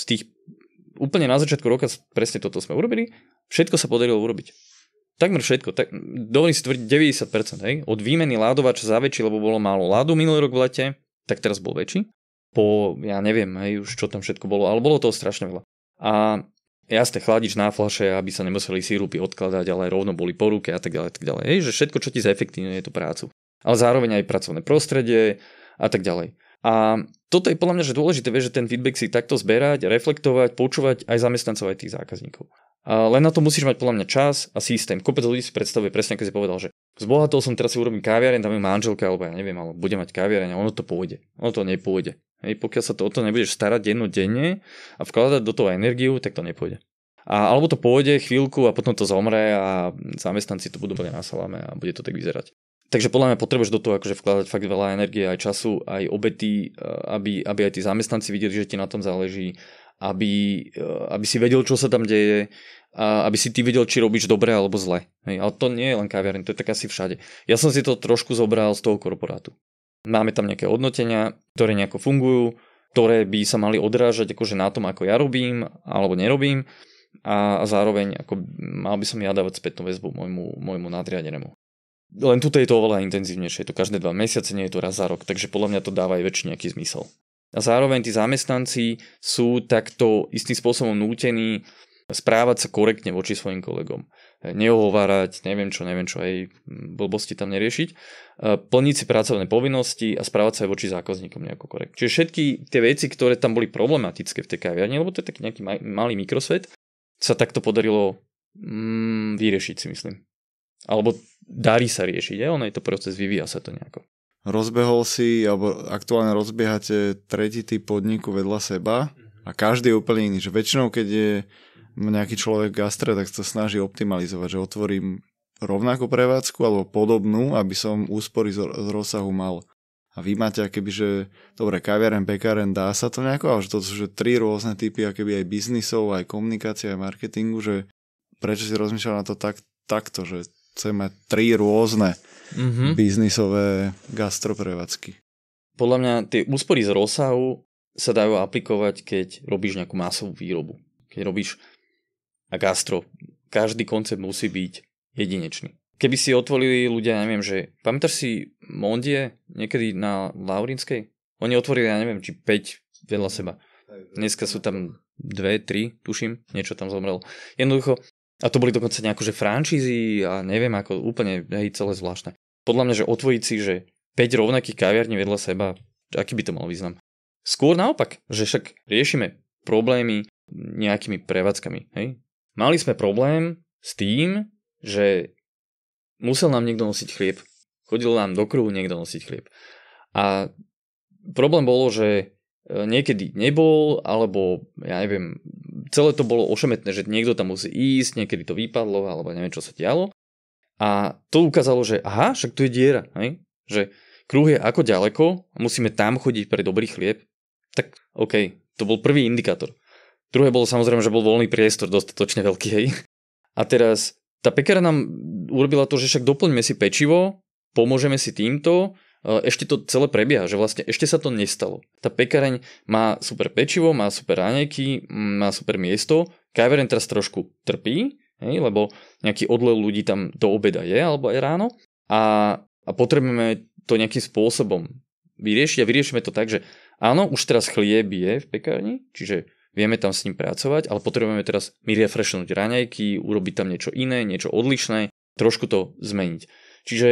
z tých úplne na začiatku roka presne toto sme urobili, všetko sa podarilo urobiť. Takmer všetko, tak, dovolím si tvrdiť 90%, hej? od výmeny ládovača za väčší, lebo bolo málo ládu minulý rok v lete, tak teraz bol väčší, po, ja neviem, hej, už čo tam všetko bolo, ale bolo toho strašne veľa. A ste chladič na flaše, aby sa nemuseli sírupy odkladať, ale rovno boli po ruke a tak ďalej, tak ďalej. Hej, že všetko, čo ti zefektívne je tú prácu. Ale zároveň aj pracovné prostredie a tak ďalej. A toto je podľa mňa že dôležité, vieš, že ten feedback si takto zberať, reflektovať, počúvať aj zamestnancov, aj tých zákazníkov. A len na to musíš mať podľa mňa čas a systém. Kopec ľudí si predstavuje presne, ako si povedal, že zbohatol som, teraz si urobím kaviareň, tam je manželka, alebo ja neviem, alebo bude mať kaviareň a ono to pôjde. Ono to nepôjde. Hej, pokiaľ sa to, o to nebudeš starať dennodenne a vkladať do toho energiu, tak to nepôjde. A, alebo to pôjde chvíľku a potom to zomre a zamestnanci to budú boli na salame a bude to tak vyzerať. Takže podľa mňa potrebuješ do toho akože vkladať fakt veľa energie, aj času, aj obety, e, aby, aby aj tí zamestnanci videli, že ti na tom záleží, aby, e, aby si vedel, čo sa tam deje, a aby si ty vedel, či robíš dobre alebo zle. Hej, ale to nie je len kaviareň, to je tak asi všade. Ja som si to trošku zobral z toho korporátu. Máme tam nejaké hodnotenia, ktoré nejako fungujú, ktoré by sa mali odrážať akože na tom, ako ja robím alebo nerobím a zároveň ako mal by som ja dávať spätnú väzbu môjmu, môjmu nadriadenému. Len tuto je to oveľa intenzívnejšie, je to každé dva mesiace, nie je to raz za rok, takže podľa mňa to dáva aj väčší nejaký zmysel. A zároveň tí zamestnanci sú takto istým spôsobom nútení správať sa korektne voči svojim kolegom. Neohovárať, neviem čo, neviem čo, aj blbosti tam neriešiť. Plniť si pracovné povinnosti a správať sa aj voči zákazníkom nejako korektne. Čiže všetky tie veci, ktoré tam boli problematické v tej kaviarni, lebo to je taký nejaký malý mikrosvet, sa takto podarilo mm, vyriešiť si myslím. Alebo darí sa riešiť, aj ono je to proces, vyvíja sa to nejako. Rozbehol si, alebo aktuálne rozbiehate tretí typ podniku vedľa seba mhm. a každý je úplne iný. Že väčšinou, keď je nejaký človek gastre, tak sa snaží optimalizovať, že otvorím rovnakú prevádzku alebo podobnú, aby som úspory z rozsahu mal. A vy máte akéby, že dobre, kaviaren, pekaren, dá sa to nejako, ale že to sú že tri rôzne typy akéby aj biznisov, aj komunikácie, aj marketingu, že prečo si rozmýšľal na to tak, takto, že chceme tri rôzne mm-hmm. biznisové gastroprevádzky. Podľa mňa tie úspory z rozsahu sa dajú aplikovať, keď robíš nejakú masovú výrobu. Keď robíš a gastro, každý koncept musí byť jedinečný. Keby si otvorili ľudia, neviem, že pamätáš si Mondie niekedy na Laurinskej? Oni otvorili, ja neviem, či 5 vedľa seba. Dneska sú tam 2, 3, tuším, niečo tam zomrelo. Jednoducho, a to boli dokonca nejaké že franšízy a neviem ako, úplne hej, celé zvláštne. Podľa mňa, že otvojiť si, že 5 rovnakých kaviarní vedľa seba, aký by to mal význam? Skôr naopak, že však riešime problémy nejakými prevádzkami. Hej? Mali sme problém s tým, že musel nám niekto nosiť chlieb. Chodil nám do kruhu niekto nosiť chlieb. A problém bolo, že E, niekedy nebol, alebo ja neviem, celé to bolo ošemetné, že niekto tam musí ísť, niekedy to vypadlo, alebo neviem, čo sa dialo. A to ukázalo, že aha, však tu je diera, hej? že kruh je ako ďaleko, musíme tam chodiť pre dobrý chlieb. Tak OK, to bol prvý indikátor. Druhé bolo samozrejme, že bol voľný priestor, dostatočne veľký, hej. A teraz tá pekara nám urobila to, že však doplňme si pečivo, pomôžeme si týmto, ešte to celé prebieha, že vlastne ešte sa to nestalo. Tá pekareň má super pečivo, má super ráneky, má super miesto, kaviareň teraz trošku trpí, hej, lebo nejaký odlev ľudí tam do obeda je, alebo aj ráno a, a potrebujeme to nejakým spôsobom vyriešiť a vyriešime to tak, že áno, už teraz chlieb je v pekárni, čiže vieme tam s ním pracovať, ale potrebujeme teraz mi refreshnúť raňajky, urobiť tam niečo iné, niečo odlišné, trošku to zmeniť. Čiže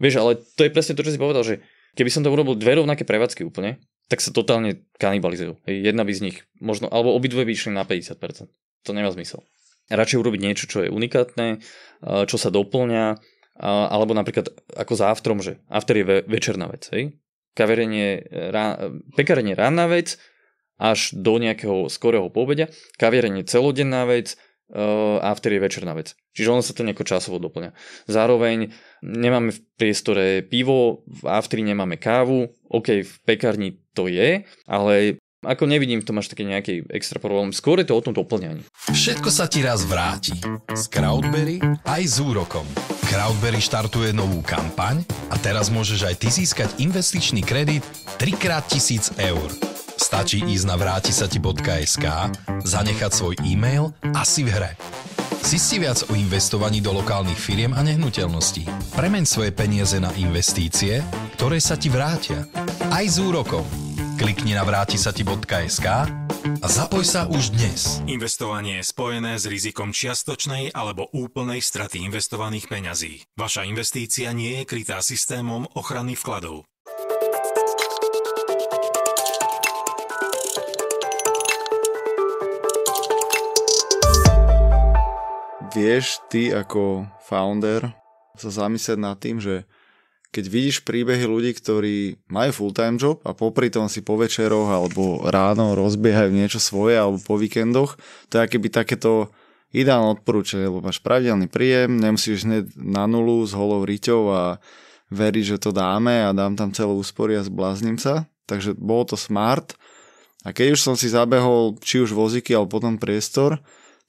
Vieš, ale to je presne to, čo si povedal, že keby som to urobil dve rovnaké prevádzky úplne, tak sa totálne kanibalizujú. Jedna by z nich, možno, alebo obidve by išli na 50%. To nemá zmysel. Radšej urobiť niečo, čo je unikátne, čo sa doplňa, alebo napríklad ako za Aftrom, že After je večerná vec, hej? Kaverenie, rá- pekarenie ranná vec, až do nejakého skorého pobeda, kaverenie celodenná vec, a vtedy je večerná vec. Čiže ono sa to nejako časovo doplňa. Zároveň nemáme v priestore pivo, v aftri nemáme kávu, OK, v pekárni to je, ale ako nevidím v tom až také nejaký extra problém. Skôr je to o tom doplňaní. Všetko sa ti raz vráti. S Crowdberry aj s úrokom. Crowdberry štartuje novú kampaň a teraz môžeš aj ty získať investičný kredit 3x1000 eur. Stačí ísť na vrátisati.sk, zanechať svoj e-mail a si v hre. Zisti viac o investovaní do lokálnych firiem a nehnuteľností. Premeň svoje peniaze na investície, ktoré sa ti vrátia. Aj s úrokom. Klikni na vrátisati.sk a zapoj sa už dnes. Investovanie je spojené s rizikom čiastočnej alebo úplnej straty investovaných peňazí. Vaša investícia nie je krytá systémom ochrany vkladov. vieš ty ako founder sa zamyslieť nad tým, že keď vidíš príbehy ľudí, ktorí majú full-time job a popri tom si po večeroch alebo ráno rozbiehajú niečo svoje alebo po víkendoch, to je keby takéto ideálne odporúčanie, lebo máš pravidelný príjem, nemusíš hneď na nulu s holou riťou a veriť, že to dáme a dám tam celú úspory a zbláznim sa. Takže bolo to smart. A keď už som si zabehol či už voziky alebo potom priestor,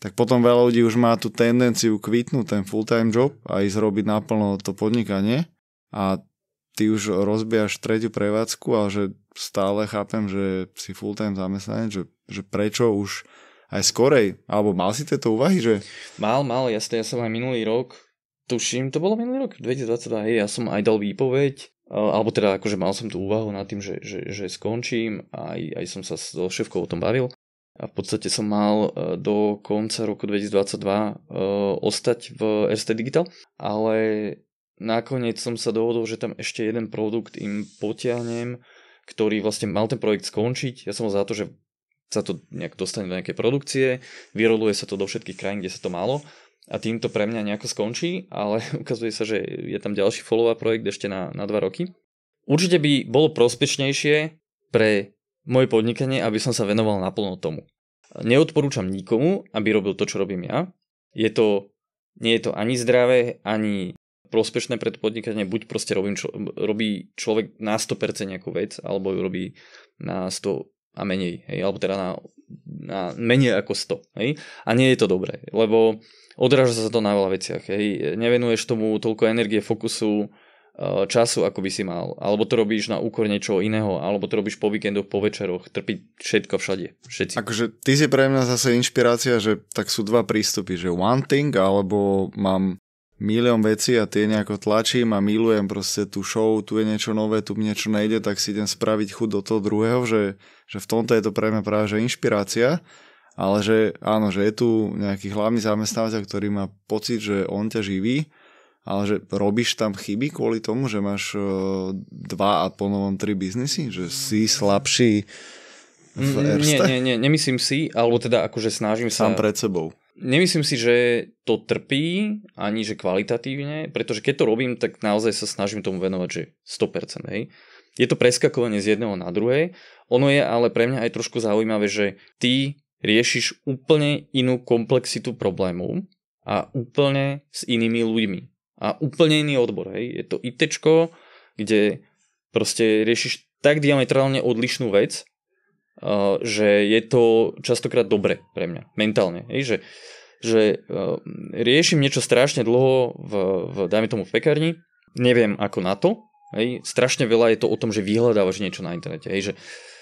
tak potom veľa ľudí už má tú tendenciu kvitnúť ten full-time job a ísť robiť naplno to podnikanie a ty už rozbijaš tretiu prevádzku, ale že stále chápem, že si full-time zamestnanec, že, že prečo už aj skorej, alebo mal si tieto úvahy, že? Mal, mal, jasne, ja som aj minulý rok, tuším, to bolo minulý rok, 2022, hej, ja som aj dal výpoveď, alebo teda akože mal som tú úvahu nad tým, že, že, že skončím, aj, aj som sa so šéfkou o tom bavil a v podstate som mal e, do konca roku 2022 e, ostať v RST Digital, ale nakoniec som sa dohodol, že tam ešte jeden produkt im potiahnem, ktorý vlastne mal ten projekt skončiť. Ja som za to, že sa to nejak dostane do nejakej produkcie, vyroluje sa to do všetkých krajín, kde sa to malo a týmto pre mňa nejako skončí, ale (laughs) ukazuje sa, že je tam ďalší follow-up projekt ešte na, na dva roky. Určite by bolo prospešnejšie pre moje podnikanie, aby som sa venoval naplno tomu neodporúčam nikomu, aby robil to, čo robím ja. Je to, nie je to ani zdravé, ani prospešné pre to podnikanie, buď proste robím čo, robí človek na 100% nejakú vec, alebo ju robí na 100 a menej, hej, alebo teda na, na menej ako 100, hej, a nie je to dobré, lebo odráža sa to na veľa veciach, hej, nevenuješ tomu toľko energie, fokusu, Eh, času, ako by si mal. Alebo to robíš na úkor niečoho iného, alebo to robíš po víkendoch, po večeroch, trpí všetko všade. Všetci. Akože ty si pre mňa zase inšpirácia, že tak sú dva prístupy, že one thing, alebo mám milión vecí a tie nejako tlačím a milujem proste tú show, tu je niečo nové, tu mi niečo nejde, tak si idem spraviť chud do toho druhého, že, že v tomto je to pre mňa práve že inšpirácia, ale že áno, že je tu nejaký hlavný zamestnávateľ, ktorý má pocit, že on ťa živí, ale že robíš tam chyby kvôli tomu, že máš e, dva a ponovom tri biznisy? Že si slabší v Erste? Mm, nie, nie, nie, nemyslím si, alebo teda akože snažím sa... Sám pred sebou. Nemyslím si, že to trpí, ani že kvalitatívne, pretože keď to robím, tak naozaj sa snažím tomu venovať, že 100%, hej. Je to preskakovanie z jedného na druhé, ono je ale pre mňa aj trošku zaujímavé, že ty riešiš úplne inú komplexitu problémov a úplne s inými ľuďmi a úplne iný odbor. Hej. Je to IT, kde proste riešiš tak diametrálne odlišnú vec, uh, že je to častokrát dobre pre mňa, mentálne. Hej, že, že uh, riešim niečo strašne dlho, v, v, dajme tomu v pekarni, neviem ako na to, hej, strašne veľa je to o tom, že vyhľadávaš niečo na internete, hej, že,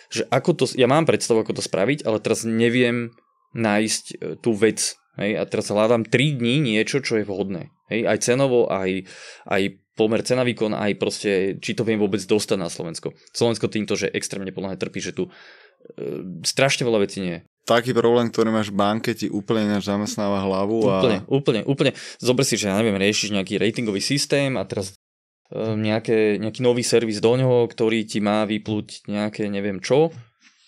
že ako to, ja mám predstavu, ako to spraviť, ale teraz neviem nájsť uh, tú vec, Hej, a teraz hľadám 3 dní niečo, čo je vhodné. Hej, aj cenovo, aj, aj pomer cena výkon, aj proste, či to viem vôbec dostať na Slovensko. Slovensko týmto, že extrémne podľa trpí, že tu e, strašne veľa vecí nie je taký problém, ktorý máš v banke, ti úplne náš zamestnáva hlavu. A... Úplne, úplne, úplne. Zobre si, že ja neviem, riešiš nejaký ratingový systém a teraz e, nejaké, nejaký nový servis do ňoho, ktorý ti má vyplúť nejaké neviem čo,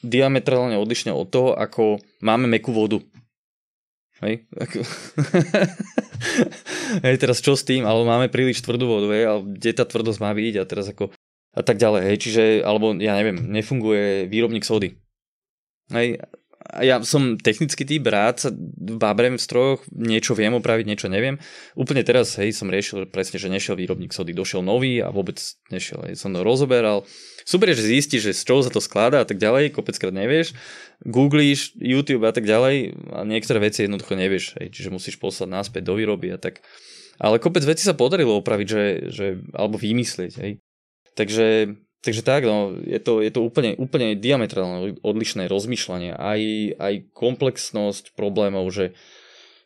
diametrálne odlišne od toho, ako máme mekú vodu. Hej, ako... (laughs) hej, teraz čo s tým, ale máme príliš tvrdú vodu, hej, ale kde tá tvrdosť má byť a teraz ako a tak ďalej, hej, čiže, alebo ja neviem, nefunguje výrobník sody. Hej, ja som technicky tý brát sa bábrem v strojoch, niečo viem opraviť, niečo neviem. Úplne teraz, hej, som riešil presne, že nešiel výrobník sody, došiel nový a vôbec nešiel, hej, som to rozoberal. Super, že zistí, že z čoho sa to skladá a tak ďalej, kopeckrát nevieš, googlíš, YouTube a tak ďalej a niektoré veci jednoducho nevieš, hej, čiže musíš poslať náspäť do výroby a tak. Ale kopec veci sa podarilo opraviť, že, že alebo vymyslieť, hej. Takže Takže tak, no, je to, je to úplne, úplne diametrálne odlišné rozmýšľanie, aj, aj komplexnosť problémov, že,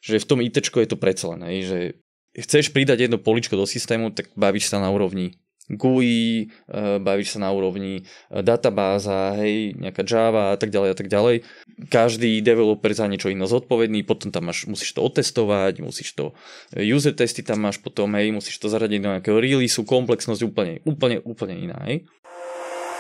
že v tom IT je to predsa len, že chceš pridať jedno poličko do systému, tak bavíš sa na úrovni GUI, eh, bavíš sa na úrovni eh, databáza, hej, nejaká Java a tak ďalej a tak ďalej. Každý developer za niečo iné zodpovedný, potom tam máš, musíš to otestovať, musíš to, eh, user testy tam máš potom, hej, musíš to zaradiť do nejakého release komplexnosť úplne, úplne, úplne iná, hej.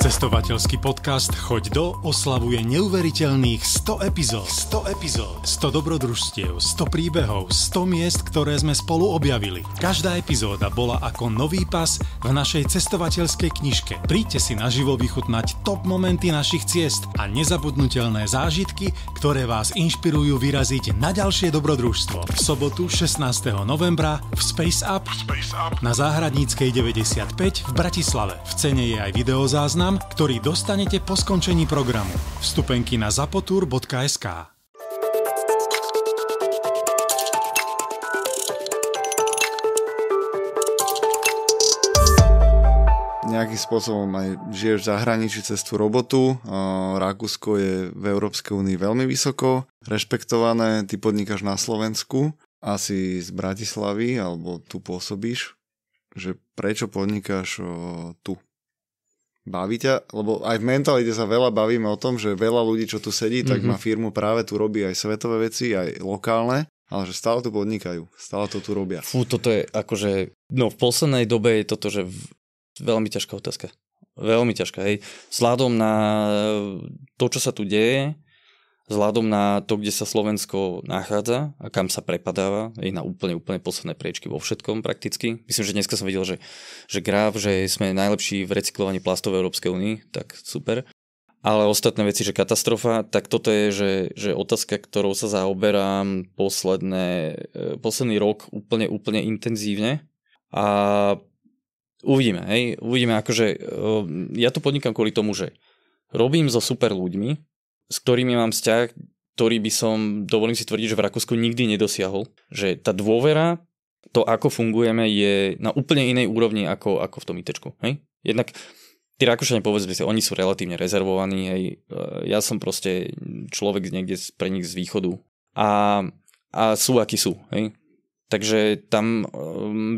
Cestovateľský podcast Choď do oslavuje neuveriteľných 100 epizód. 100 epizód, 100 dobrodružstiev, 100 príbehov, 100 miest, ktoré sme spolu objavili. Každá epizóda bola ako nový pas v našej cestovateľskej knižke. Príďte si naživo vychutnať top momenty našich ciest a nezabudnutelné zážitky, ktoré vás inšpirujú vyraziť na ďalšie dobrodružstvo. V sobotu 16. novembra v Space Up, Space Up. na Záhradníckej 95 v Bratislave. V cene je aj videozáznam program, ktorý dostanete po skončení programu. Vstupenky na zapotur.sk nejakým spôsobom aj žiješ v zahraničí cez tú robotu. Rakúsko je v Európskej únii veľmi vysoko rešpektované, ty podnikáš na Slovensku, asi z Bratislavy, alebo tu pôsobíš, že prečo podnikáš tu? Baví ťa? Lebo aj v mentalite sa veľa bavíme o tom, že veľa ľudí, čo tu sedí, tak mm-hmm. má firmu práve tu robí aj svetové veci, aj lokálne, ale že stále tu podnikajú, stále to tu robia. Fú, toto je akože, no v poslednej dobe je toto, že veľmi ťažká otázka. Veľmi ťažká, hej. Vzhľadom na to, čo sa tu deje, vzhľadom na to, kde sa Slovensko nachádza a kam sa prepadáva, je na úplne, úplne posledné priečky vo všetkom prakticky. Myslím, že dneska som videl, že, že gráv, že sme najlepší v recyklovaní plastov v Európskej únii, tak super. Ale ostatné veci, že katastrofa, tak toto je, že, že otázka, ktorou sa zaoberám posledné, e, posledný rok úplne, úplne intenzívne. A uvidíme, hej, uvidíme, akože e, ja to podnikám kvôli tomu, že robím so super ľuďmi, s ktorými mám vzťah, ktorý by som, dovolím si tvrdiť, že v Rakúsku nikdy nedosiahol. Že tá dôvera, to ako fungujeme je na úplne inej úrovni ako, ako v tom IT. Hej? Jednak tí Rakúšania, povedzme si, oni sú relatívne rezervovaní. Hej? E, ja som proste človek niekde pre nich z východu. A, a sú, akí sú. Hej? Takže tam e,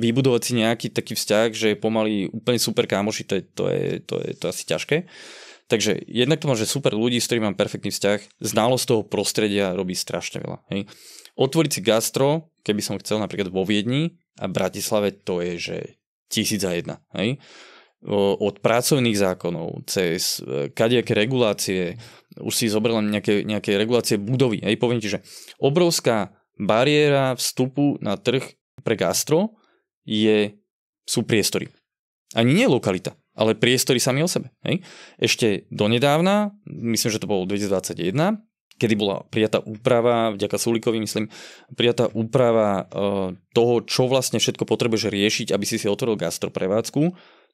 vybudovať si nejaký taký vzťah, že je pomaly úplne super kámoši, to je, to je, to je, to je asi ťažké. Takže jednak to má, že super ľudí, s ktorými mám perfektný vzťah, znalosť toho prostredia robí strašne veľa. Hej. Otvoriť si gastro, keby som chcel napríklad vo Viedni a Bratislave, to je, že tisíc a jedna. Hej od pracovných zákonov, cez e, kadejaké regulácie, už si zobral nejaké, nejaké regulácie budovy. Hej, poviem ti, že obrovská bariéra vstupu na trh pre gastro je, sú priestory. Ani nie lokalita ale priestory sami o sebe. Hej? Ešte donedávna, myslím, že to bolo 2021, kedy bola prijatá úprava, vďaka Sulikovi myslím, prijatá úprava eh, toho, čo vlastne všetko potrebuješ riešiť, aby si si otvoril gastroprevádzku,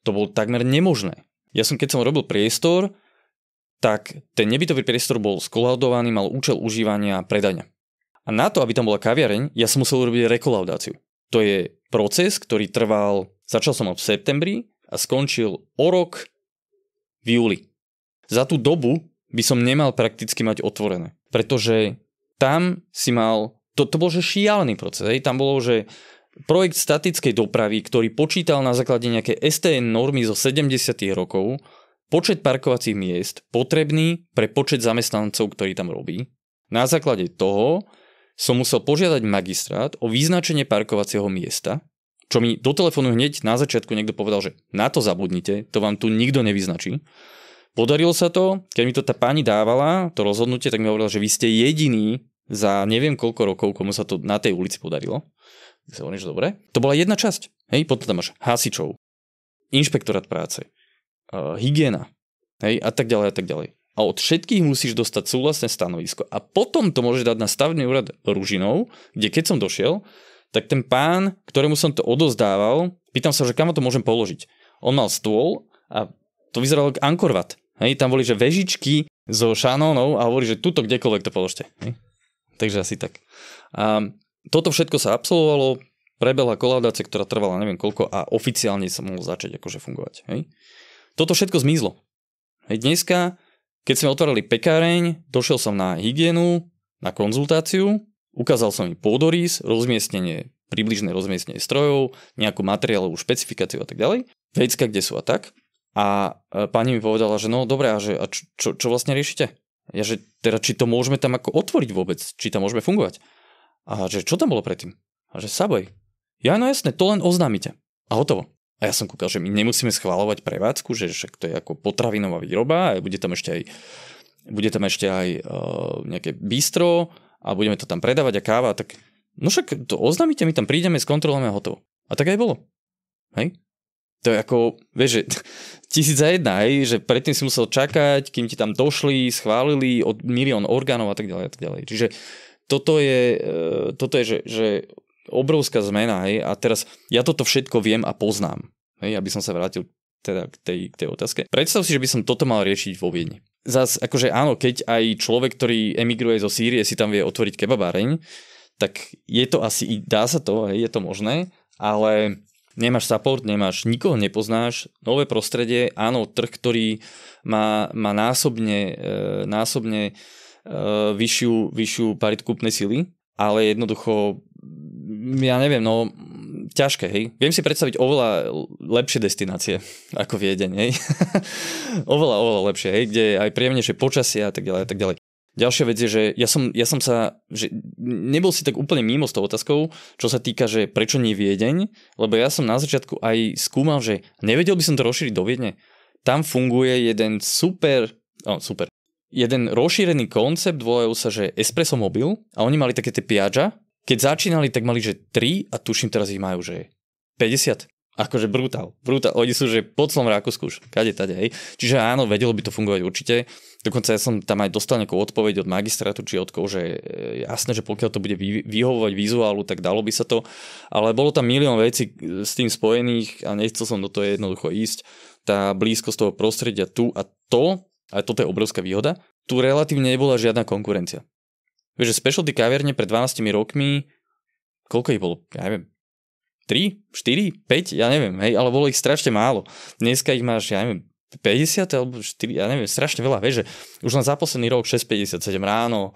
to bolo takmer nemožné. Ja som, keď som robil priestor, tak ten nebytový priestor bol skolaudovaný, mal účel užívania predania. A na to, aby tam bola kaviareň, ja som musel urobiť rekolaudáciu. To je proces, ktorý trval, začal som ho v septembri a skončil o rok v júli. Za tú dobu by som nemal prakticky mať otvorené, pretože tam si mal, to, to bol že šialený proces, hej, tam bolo, že projekt statickej dopravy, ktorý počítal na základe nejaké STN normy zo 70. rokov, počet parkovacích miest potrebný pre počet zamestnancov, ktorý tam robí. Na základe toho som musel požiadať magistrát o vyznačenie parkovacieho miesta, čo mi do telefónu hneď na začiatku niekto povedal, že na to zabudnite, to vám tu nikto nevyznačí. Podarilo sa to, keď mi to tá pani dávala, to rozhodnutie, tak mi hovorila, že vy ste jediný za neviem koľko rokov, komu sa to na tej ulici podarilo. Tak sa hovorím, že dobre. To bola jedna časť. Hej, potom tam máš hasičov, inšpektorát práce, uh, hygiena, hej, a tak ďalej, a tak ďalej. A od všetkých musíš dostať súhlasné stanovisko. A potom to môžeš dať na stavebný úrad Ružinov, kde keď som došiel, tak ten pán, ktorému som to odozdával, pýtam sa, že kam to môžem položiť. On mal stôl a to vyzeralo ako ankorvat. Hej, tam boli, že vežičky so šanónou a hovorí, že tuto kdekoľvek to položte. Hej. Takže asi tak. A toto všetko sa absolvovalo, prebehla kolaudácia, ktorá trvala neviem koľko a oficiálne sa mohol začať akože fungovať. Hej. Toto všetko zmizlo. Hej, dneska, keď sme otvorili pekáreň, došiel som na hygienu, na konzultáciu Ukázal som im pôdorys, rozmiestnenie, približné rozmiestnenie strojov, nejakú materiálovú špecifikáciu a tak ďalej, vecka, kde sú a tak. A e, pani mi povedala, že no dobre, a, že, a čo, čo, vlastne riešite? Ja, že teda či to môžeme tam ako otvoriť vôbec, či tam môžeme fungovať. A že čo tam bolo predtým? A že saboj. Ja no jasne, to len oznámite. A hotovo. A ja som kúkal, že my nemusíme schváľovať prevádzku, že však to je ako potravinová výroba a bude tam ešte aj, bude tam ešte aj uh, nejaké bistro, a budeme to tam predávať a káva, tak no však to oznámite, my tam prídeme, skontrolujeme a hotovo. A tak aj bolo. Hej? To je ako, vieš, že (laughs) tisíc za jedna, hej, že predtým si musel čakať, kým ti tam došli, schválili od milión orgánov a tak ďalej a tak ďalej. Čiže toto je, e, toto je že, že obrovská zmena, hej, a teraz ja toto všetko viem a poznám, hej, aby som sa vrátil teda k tej, k tej otázke. Predstav si, že by som toto mal riešiť vo Viedni. Zase akože áno, keď aj človek, ktorý emigruje zo Sýrie, si tam vie otvoriť kebabáreň, tak je to asi, dá sa to, hej, je to možné, ale nemáš support, nemáš, nikoho nepoznáš, nové prostredie, áno, trh, ktorý má, má násobne, e, násobne e, vyššiu, vyššiu paritu kúpnej sily, ale jednoducho ja neviem, no ťažké, hej. Viem si predstaviť oveľa lepšie destinácie ako Viedeň, hej. (laughs) oveľa, oveľa lepšie, hej, kde je aj príjemnejšie počasie a tak ďalej a tak ďalej. Ďalšia vec je, že ja som, ja som sa, že nebol si tak úplne mimo s tou otázkou, čo sa týka, že prečo nie Viedeň, lebo ja som na začiatku aj skúmal, že nevedel by som to rozšíriť do Viedne. Tam funguje jeden super, oh, super, jeden rozšírený koncept, volajú sa, že Espresso Mobil a oni mali také tie piaža, keď začínali, tak mali že 3 a tuším teraz ich majú že 50. Akože brutál, brutál. Oni sú že po celom Rakúsku už, kade tade, hej. Čiže áno, vedelo by to fungovať určite. Dokonca ja som tam aj dostal nejakú odpoveď od magistrátu či od koho, že e, jasné, že pokiaľ to bude vy, vyhovovať vizuálu, tak dalo by sa to. Ale bolo tam milión vecí e, s tým spojených a nechcel som do toho jednoducho ísť. Tá blízkosť toho prostredia tu a to, aj toto je obrovská výhoda, tu relatívne nebola žiadna konkurencia. Vieš, že specialty kaviarne pred 12 rokmi, koľko ich bolo? Ja neviem, 3, 4, 5, ja neviem, hej, ale bolo ich strašne málo. Dneska ich máš, ja neviem, 50 alebo 4, ja neviem, strašne veľa, vieš, že už len za posledný rok 6.57 ráno,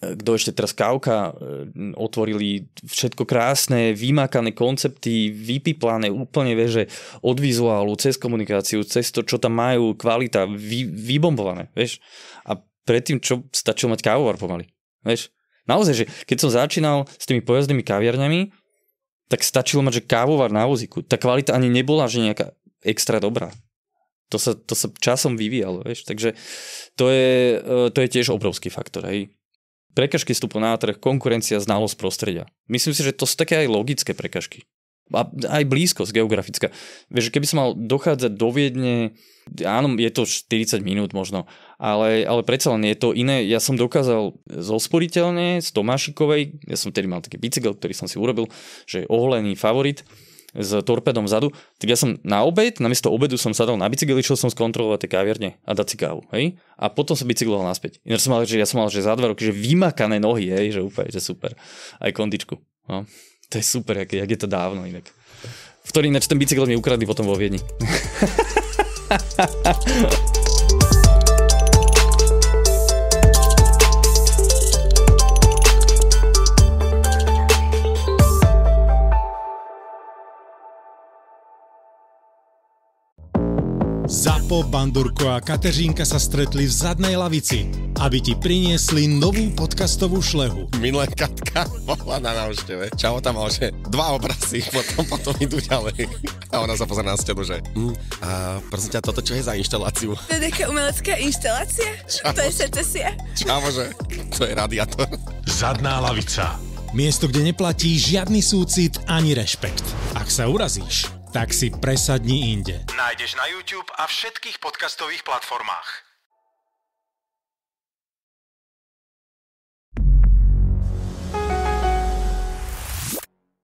e, kto ešte teraz Kávka, e, otvorili všetko krásne, vymákané koncepty, vypiplané úplne, vieš, že od vizuálu, cez komunikáciu, cez to, čo tam majú, kvalita, vy, vybombované, vieš. A predtým, čo stačilo mať kávovar pomaly. Vieš, naozaj, že keď som začínal s tými pojazdnými kaviarňami, tak stačilo mať, že kávovar na voziku. Tá kvalita ani nebola, že nejaká extra dobrá. To sa, to sa časom vyvíjalo, vieš. Takže to je, e, to je tiež obrovský faktor. Hej. Prekažky vstupu na trh, konkurencia, znalosť prostredia. Myslím si, že to sú také aj logické prekažky a aj blízkosť geografická. Vieš, keby som mal dochádzať do Viedne, áno, je to 40 minút možno, ale, ale predsa len je to iné. Ja som dokázal zosporiteľne z Tomášikovej, ja som tedy mal taký bicykel, ktorý som si urobil, že je oholený favorit s torpedom vzadu, tak ja som na obed, namiesto obedu som sadal na bicykel, išiel som skontrolovať tie kaviarne a dať si kávu, hej? A potom som bicykloval naspäť. Ináč som mal, že ja som mal, že za dva roky, že vymakané nohy, hej, že úplne, že super. Aj kondičku. No. To je super, jak, jak je to dávno inak. V ktorý ináč ten bicykel mi ukradli potom vo Viedni. (laughs) Pepo, Bandurko a Kateřínka sa stretli v zadnej lavici, aby ti priniesli novú podcastovú šlehu. Minulé Katka bola na návšteve. Čau tam mal, že dva obrazy, (laughs) potom, potom idú ďalej. A ona sa pozerá na stenu, že mm, a prosím ťa, toto čo je za inštaláciu? To je nejaká umelecká inštalácia? Čau, to je secesia? Čau, že to je radiátor. Zadná lavica. Miesto, kde neplatí žiadny súcit ani rešpekt. Ak sa urazíš, tak si presadni inde. Nájdeš na YouTube a všetkých podcastových platformách.